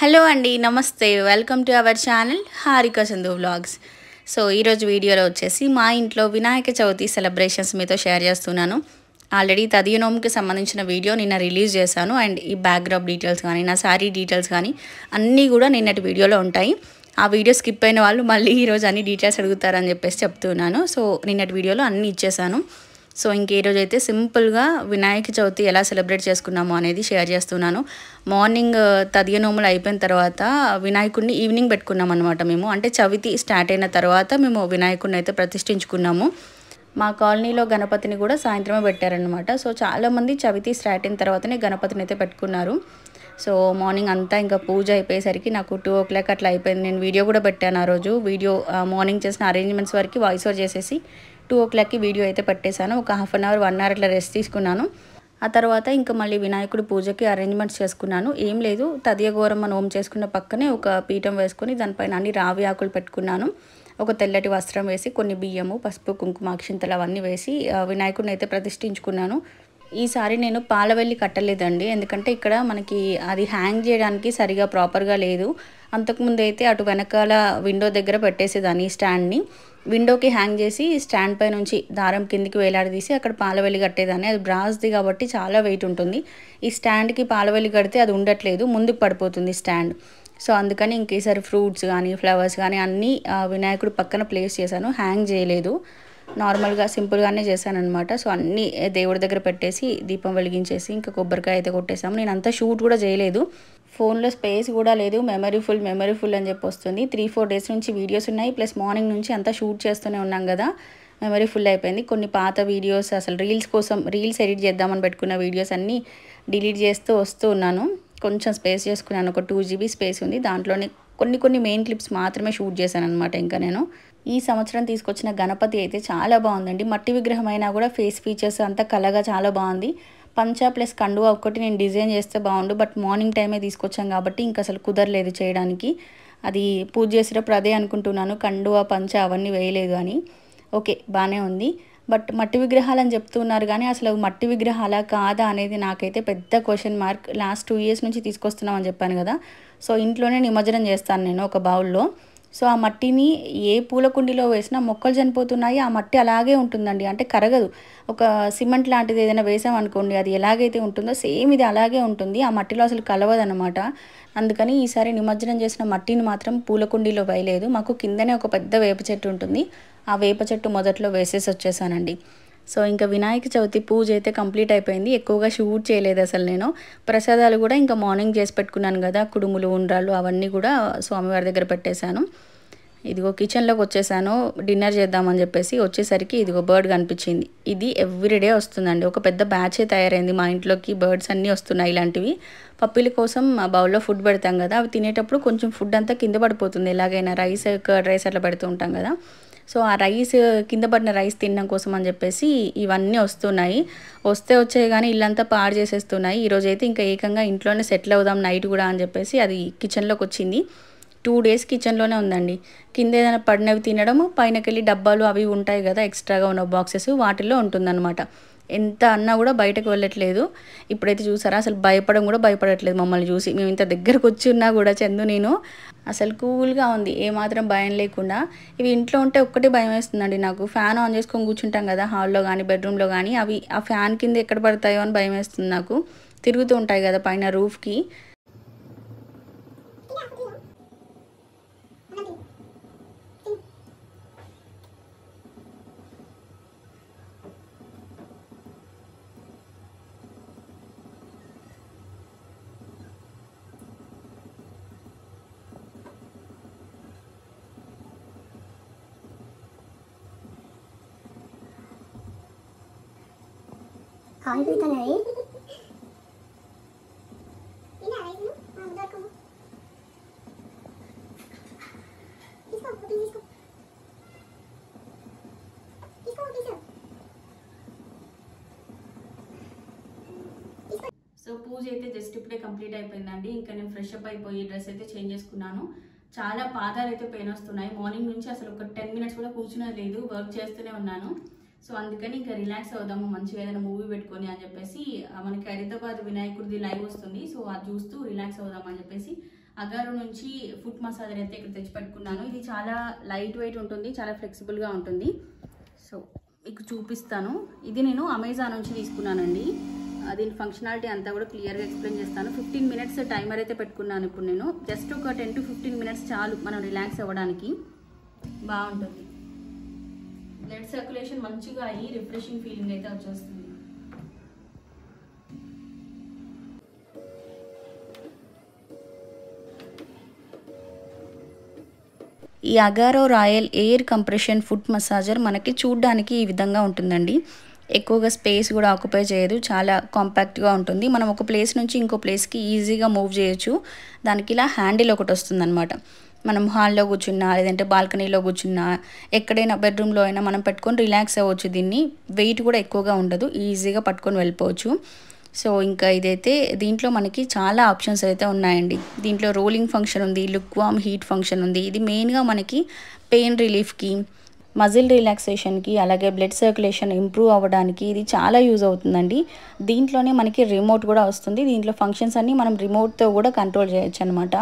hello అండి నమస్తే welcome to our channel Harika Sindhu vlogs so ఈరోజు వీడియోలో వచ్చేసి మా ఇంట్లో వినాయక చవితి సెలబ్రేషన్స్ మీతో షేర్ చేస్తున్నాను ఆల్రెడీ తదియనోమ్కి సంబంధించిన వీడియో నిన్న రిలీజ్ చేశాను అండ్ ఈ బ్యాక్గ్రౌండ్ డీటెయిల్స్ కానీ నా శారీ డీటెయిల్స్ కానీ అన్నీ కూడా నిన్నటి వీడియోలో ఉంటాయి ఆ వీడియో స్కిప్ అయిన వాళ్ళు మళ్ళీ ఈరోజు అన్ని డీటెయిల్స్ అడుగుతారని చెప్పేసి చెప్తున్నాను సో నిన్నటి వీడియోలో అన్నీ ఇచ్చేసాను సో ఇంక ఈరోజు అయితే సింపుల్గా వినాయక చవితి ఎలా సెలబ్రేట్ చేసుకున్నాము అనేది షేర్ చేస్తున్నాను మార్నింగ్ తదియ నోములు అయిపోయిన తర్వాత వినాయకుడిని ఈవినింగ్ పెట్టుకున్నాం అనమాట మేము అంటే చవితి స్టార్ట్ అయిన తర్వాత మేము వినాయకుడిని అయితే ప్రతిష్ఠించుకున్నాము మా కాలనీలో గణపతిని కూడా సాయంత్రమే పెట్టారనమాట సో చాలామంది చవితి స్టార్ట్ అయిన తర్వాతనే గణపతిని అయితే పెట్టుకున్నారు సో మార్నింగ్ అంతా ఇంకా పూజ అయిపోయేసరికి నాకు టూ ఓ క్లాక్ అట్లా అయిపోయింది నేను వీడియో కూడా పెట్టాను ఆ రోజు వీడియో మార్నింగ్ చేసిన అరేంజ్మెంట్స్ వరకు వాయిస్ ఓవర్ చేసేసి టూ ఓ క్లాక్కి వీడియో అయితే పెట్టేశాను ఒక half an hour one hour అట్లా రెస్ట్ తీసుకున్నాను ఆ తర్వాత ఇంకా మళ్ళీ వినాయకుడు పూజకి అరేంజ్మెంట్స్ చేసుకున్నాను ఏం లేదు తదియఘోరమ్మ హోమ్ చేసుకున్న పక్కనే ఒక పీఠం వేసుకొని దానిపైన అన్ని రావి ఆకులు పెట్టుకున్నాను ఒక తెల్లటి వస్త్రం వేసి కొన్ని బియ్యము పసుపు కుంకుమ అక్షింతలు అవన్నీ వేసి వినాయకుడిని అయితే ప్రతిష్ఠించుకున్నాను ఈసారి నేను పాలవెల్లి కట్టలేదండి ఎందుకంటే ఇక్కడ మనకి అది హ్యాంగ్ చేయడానికి సరిగా ప్రాపర్గా లేదు అంతకుముందు అయితే అటు వెనకాల విండో దగ్గర పెట్టేసేదాన్ని ఈ స్టాండ్ని విండోకి హ్యాంగ్ చేసి స్టాండ్ పై నుంచి దారం కిందికి వేలాడదీసి అక్కడ పాలవెల్లి కట్టేదాన్ని అది బ్రాస్ది కాబట్టి చాలా వెయిట్ ఉంటుంది ఈ స్టాండ్కి పాలవెల్లి కడితే అది ఉండట్లేదు ముందుకు పడిపోతుంది స్టాండ్ సో అందుకని ఇంకేసారి ఫ్రూట్స్ కానీ ఫ్లవర్స్ కానీ అన్నీ వినాయకుడు పక్కన ప్లేస్ చేశాను హ్యాంగ్ చేయలేదు నార్మల్గా సింపుల్గానే చేశాను అనమాట సో అన్నీ దేవుడి దగ్గర పెట్టేసి దీపం వెలిగించేసి ఇంకా కొబ్బరికాయ అయితే కొట్టేశాము నేను అంతా షూట్ కూడా చేయలేదు ఫోన్లో స్పేస్ కూడా లేదు మెమరీ ఫుల్ మెమరీ ఫుల్ అని చెప్పి వస్తుంది త్రీ ఫోర్ డేస్ నుంచి వీడియోస్ ఉన్నాయి ప్లస్ మార్నింగ్ నుంచి అంతా షూట్ చేస్తూనే ఉన్నాం కదా మెమరీ ఫుల్ అయిపోయింది కొన్ని పాత వీడియోస్ అసలు రీల్స్ కోసం రీల్స్ ఎడిట్ చేద్దామని పెట్టుకున్న వీడియోస్ అన్నీ డిలీట్ చేస్తూ వస్తూ ఉన్నాను కొంచెం స్పేస్ చేసుకున్నాను ఒక టూ జీబీ స్పేస్ ఉంది దాంట్లోనే కొన్ని కొన్ని మెయిన్ క్లిప్స్ మాత్రమే షూట్ చేశాను అనమాట ఇంకా నేను ఈ సంవత్సరం తీసుకొచ్చిన గణపతి అయితే చాలా బాగుందండి మట్టి విగ్రహం అయినా కూడా ఫేస్ ఫీచర్స్ అంతా కలగా చాలా బాగుంది పంచా ప్లస్ కండువా ఒక్కటి నేను డిజైన్ చేస్తే బాగుండు బట్ మార్నింగ్ టైమే తీసుకొచ్చాం కాబట్టి ఇంకా అసలు కుదరలేదు చేయడానికి అది పూజ చేసేటప్పుడు అదే అనుకుంటున్నాను కండువా పంచ అవన్నీ వేయలేదు అని ఓకే బాగానే ఉంది బట్ మట్టి విగ్రహాలు అని చెప్తున్నారు కానీ అసలు మట్టి విగ్రహాలా కాదా అనేది నాకైతే పెద్ద question mark last two years నుంచి తీసుకొస్తున్నామని చెప్పాను కదా సో ఇంట్లోనే నిమజ్జనం చేస్తాను నేను ఒక బౌల్లో సో ఆ మట్టిని ఏ పూల కుండీలో వేసినా మొక్కలు చనిపోతున్నాయి ఆ మట్టి అలాగే ఉంటుందండి అంటే కరగదు ఒక సిమెంట్ లాంటిది ఏదైనా వేసామనుకోండి అది ఎలాగైతే ఉంటుందో సేమ్ ఇది అలాగే ఉంటుంది ఆ మట్టిలో అసలు కలవదనమాట అందుకని ఈసారి నిమజ్జనం చేసిన మట్టిని మాత్రం పూల కుండీలో వేయలేదు మాకు కిందనే ఒక పెద్ద వేప చెట్టు ఉంటుంది ఆ వేప చెట్టు మొదట్లో వేసేసి వచ్చేసానండి సో ఇంకా వినాయక చవితి పూజ అయితే కంప్లీట్ అయిపోయింది ఎక్కువగా షూట్ చేయలేదు అసలు నేను ప్రసాదాలు కూడా ఇంకా మార్నింగ్ చేసి పెట్టుకున్నాను కదా కుడుములు ఉండ్రాలు అవన్నీ కూడా స్వామివారి దగ్గర పెట్టేశాను ఇదిగో కిచెన్లోకి వచ్చేసాను డిన్నర్ చేద్దామని చెప్పేసి వచ్చేసరికి ఇదిగో బర్డ్ కనిపించింది ఇది ఎవ్రీడే వస్తుందండి ఒక పెద్ద బ్యాచే తయారైంది మా ఇంట్లోకి బర్డ్స్ అన్నీ వస్తున్నాయి ఇలాంటివి పప్పుల కోసం మా బౌల్లో ఫుడ్ పెడతాం కదా అవి తినేటప్పుడు కొంచెం ఫుడ్ అంతా కింద పడిపోతుంది ఎలాగైనా రైస్ కర్డ్ రైస్ అట్లా పెడుతూ ఉంటాం కదా సో ఆ రైస్ కింద పడిన రైస్ తినడం కోసం అని చెప్పేసి ఇవన్నీ వస్తున్నాయి వస్తే వచ్చాయి కానీ ఇల్లంతా పాడు చేసేస్తున్నాయి ఈరోజైతే ఇంకా ఏకంగా ఇంట్లోనే సెటిల్ అవుదాం నైట్ కూడా అని చెప్పేసి అది కిచెన్లోకి వచ్చింది టూ డేస్ కిచెన్లోనే ఉందండి కింద ఏదైనా పడినవి తినడము పైనకెళ్ళి డబ్బాలు అవి ఉంటాయి కదా ఎక్స్ట్రాగా ఉన్న బాక్సెస్ వాటిల్లో ఉంటుందన్నమాట ఎంత అన్నా కూడా బయటకు వెళ్ళట్లేదు ఇప్పుడైతే చూసారా అసలు భయపడం కూడా భయపడట్లేదు మమ్మల్ని చూసి మేము ఇంత దగ్గరకు వచ్చి ఉన్నా కూడా చందు నేను అసలు కూల్గా ఉంది ఏమాత్రం భయం లేకుండా ఇవి ఇంట్లో ఉంటే ఒక్కటే భయం వేస్తుందండి నాకు ఫ్యాన్ ఆన్ చేసుకొని కూర్చుంటాం కదా హాల్లో కానీ బెడ్రూమ్లో కానీ అవి ఆ ఫ్యాన్ కింద ఎక్కడ పడతాయో అని భయం వేస్తుంది నాకు తిరుగుతూ ఉంటాయి కదా పైన రూఫ్కి కాలిపోతున్నాయి సో పూజ అయితే జస్ట్ ఇప్పుడే కంప్లీట్ అయిపోయిందండి ఇంకా నేను ఫ్రెష్ అప్ అయిపోయి డ్రెస్ అయితే చేంజ్ చేసుకున్నాను చాలా పాదాలు అయితే పెయిన్ వస్తున్నాయి మార్నింగ్ నుంచి అసలు ఒక టెన్ మినిట్స్ కూడా కూర్చునే లేదు వర్క్ చేస్తూనే ఉన్నాను సో అందుకని ఇంకా రిలాక్స్ అవుదాము మంచిగా ఏదైనా మూవీ పెట్టుకొని అని చెప్పేసి మనకి హైదరాబాద్ వినాయకుడిది లైవ్ వస్తుంది సో అది చూస్తూ రిలాక్స్ అవుదాం అని చెప్పేసి అగారు నుంచి ఫుడ్ మసాజర్ అయితే ఇక్కడ తెచ్చి పెట్టుకున్నాను ఇది చాలా లైట్ వెయిట్ ఉంటుంది చాలా ఫ్లెక్సిబుల్గా ఉంటుంది సో మీకు చూపిస్తాను ఇది నేను అమెజాన్ నుంచి తీసుకున్నానండి దీని ఫంక్షనాలిటీ అంతా కూడా క్లియర్గా ఎక్స్ప్లెయిన్ చేస్తాను ఫిఫ్టీన్ మినిట్స్ టైమర్ అయితే పెట్టుకున్నాను ఇప్పుడు నేను జస్ట్ ఒక టెన్ టు ఫిఫ్టీన్ మినిట్స్ చాలు మనం రిలాక్స్ అవ్వడానికి బాగుంటుంది బ్లడ్ సర్క్యులేషన్ మంచిగా అయ్యి రిఫ్రెషింగ్ ఫీలింగ్ అయితే వచ్చేస్తుంది ఈ Agaro royal air compression foot massager మనకి చూడ్డానికి ఈ విధంగా ఉంటుందండి ఎక్కువగా స్పేస్ కూడా ఆక్యుపై చేయదు చాలా కాంపాక్ట్గా ఉంటుంది మనం ఒక ప్లేస్ నుంచి ఇంకో ప్లేస్కి ఈజీగా మూవ్ చేయొచ్చు దానికి ఇలా హ్యాండిల్ ఒకటి వస్తుందన్నమాట మనం హాల్లో కూర్చున్నా లేదంటే బాల్కనీలో కూర్చున్నా ఎక్కడైనా బెడ్రూమ్లో అయినా మనం పెట్టుకొని రిలాక్స్ అవ్వచ్చు దీన్ని వెయిట్ కూడా ఎక్కువగా ఉండదు ఈజీగా పట్టుకొని వెళ్ళిపోవచ్చు సో ఇంకా ఇదైతే దీంట్లో మనకి చాలా ఆప్షన్స్ అయితే ఉన్నాయండి దీంట్లో రోలింగ్ ఫంక్షన్ ఉంది లుక్ వామ్ హీట్ ఫంక్షన్ ఉంది ఇది మెయిన్గా మనకి పెయిన్ రిలీఫ్కి మజిల్ రిలాక్సేషన్కి అలాగే బ్లడ్ సర్క్యులేషన్ ఇంప్రూవ్ అవ్వడానికి ఇది చాలా యూజ్ అవుతుందండి దీంట్లోనే మనకి రిమోట్ కూడా వస్తుంది దీంట్లో ఫంక్షన్స్ అన్నీ మనం రిమోట్తో కూడా కంట్రోల్ చేయొచ్చు అనమాట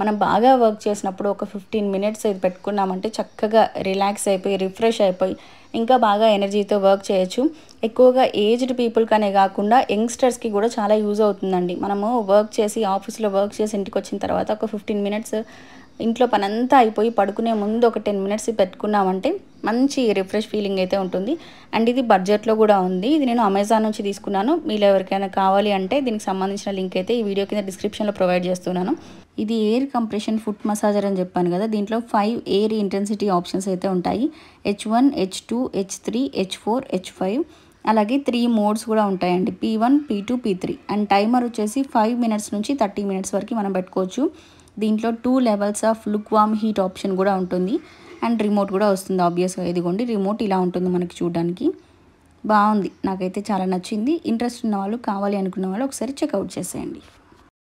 మనం బాగా వర్క్ చేసినప్పుడు ఒక ఫిఫ్టీన్ మినిట్స్ ఇది పెట్టుకున్నామంటే చక్కగా రిలాక్స్ అయిపోయి రిఫ్రెష్ అయిపోయి ఇంకా బాగా ఎనర్జీతో వర్క్ చేయొచ్చు ఎక్కువగా ఏజ్డ్ పీపుల్కనే కాకుండా యంగ్స్టర్స్కి కూడా చాలా యూజ్ అవుతుందండి మనము వర్క్ చేసి ఆఫీస్లో వర్క్ చేసి ఇంటికి వచ్చిన తర్వాత ఒక ఫిఫ్టీన్ మినిట్స్ ఇంట్లో పనంతా అయిపోయి పడుకునే ముందు ఒక టెన్ మినిట్స్ పెట్టుకున్నామంటే మంచి రిఫ్రెష్ ఫీలింగ్ అయితే ఉంటుంది అండ్ ఇది బడ్జెట్లో కూడా ఉంది ఇది నేను అమెజాన్ నుంచి తీసుకున్నాను మీరు ఎవరికైనా కావాలి అంటే దీనికి సంబంధించిన లింక్ అయితే ఈ వీడియో కింద డిస్క్రిప్షన్లో ప్రొవైడ్ చేస్తున్నాను ఇది ఎయిర్ కంప్రెషన్ ఫుట్ మసాజర్ అని చెప్పాను కదా దీంట్లో ఫైవ్ ఎయిర్ ఇంటెన్సిటీ ఆప్షన్స్ అయితే ఉంటాయి H one H two H three H four H five అలాగే త్రీ మోడ్స్ కూడా ఉంటాయండి P one P two P three and timer వచ్చేసి ఫైవ్ మినిట్స్ నుంచి థర్టీ మినిట్స్ వరకు మనం పెట్టుకోవచ్చు దీంట్లో two levels of lukewarm heat option కూడా ఉంటుంది అండ్ రిమోట్ కూడా వస్తుంది ఆబ్వియస్గా ఇదిగోండి రిమోట్ ఇలా ఉంటుంది మనకి చూడడానికి బాగుంది నాకైతే చాలా నచ్చింది ఇంట్రెస్ట్ ఉన్న వాళ్ళు కావాలి అనుకున్న వాళ్ళు ఒకసారి చెక్అవుట్ చేసేయండి